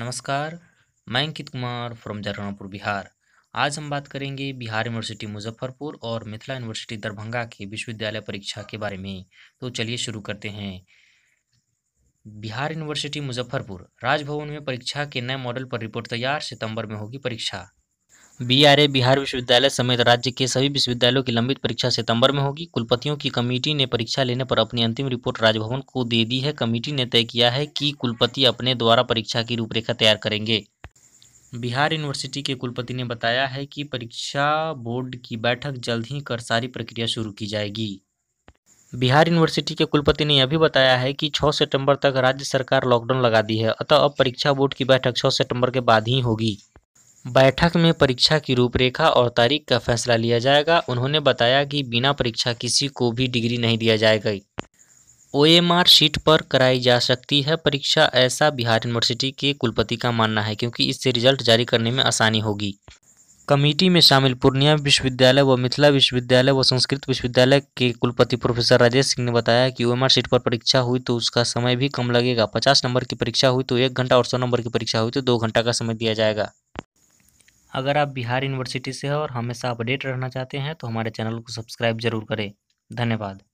नमस्कार मैं अंकित कुमार फ्रॉम जरानापुर बिहार आज हम बात करेंगे बिहार यूनिवर्सिटी मुजफ्फरपुर और मिथिला यूनिवर्सिटी दरभंगा के विश्वविद्यालय परीक्षा के बारे में तो चलिए शुरू करते हैं बिहार यूनिवर्सिटी मुजफ्फरपुर राजभवन में परीक्षा के नए मॉडल पर रिपोर्ट तैयार सितंबर में होगी परीक्षा बीआरए बिहार विश्वविद्यालय समेत राज्य के सभी विश्वविद्यालयों की लंबित परीक्षा सितंबर में होगी कुलपतियों की कमेटी ने परीक्षा लेने पर अपनी अंतिम रिपोर्ट राजभवन को दे दी है कमेटी ने तय किया है कि कुलपति अपने द्वारा परीक्षा की रूपरेखा तैयार करेंगे बिहार यूनिवर्सिटी के कुलपति ने बताया है कि परीक्षा बोर्ड की बैठक जल्द ही कर सारी प्रक्रिया शुरू की जाएगी बिहार यूनिवर्सिटी के कुलपति ने यह भी बताया है कि 6 सितंबर तक राज्य सरकार लॉकडाउन लगा दी है अतः अब परीक्षा बोर्ड की बैठक 6 सितंबर के बाद ही होगी बैठक में परीक्षा की रूपरेखा और तारीख का फैसला लिया जाएगा उन्होंने बताया कि बिना परीक्षा किसी को भी डिग्री नहीं दिया जाएगा ओएमआर सीट पर कराई जा सकती है परीक्षा ऐसा बिहार यूनिवर्सिटी के कुलपति का मानना है क्योंकि इससे रिजल्ट जारी करने में आसानी होगी कमेटी में शामिल पूर्णिया विश्वविद्यालय व मिथिला विश्वविद्यालय व संस्कृत विश्वविद्यालय के कुलपति प्रोफेसर राजेश सिंह ने बताया कि ओएमआर सीट पर परीक्षा हुई तो उसका समय भी कम लगेगा पचास नंबर की परीक्षा हुई तो एक घंटा और सौ नंबर की परीक्षा हुई तो दो घंटा का समय दिया जाएगा अगर आप बिहार यूनिवर्सिटी से हो और हमेशा अपडेट रहना चाहते हैं तो हमारे चैनल को सब्सक्राइब जरूर करें धन्यवाद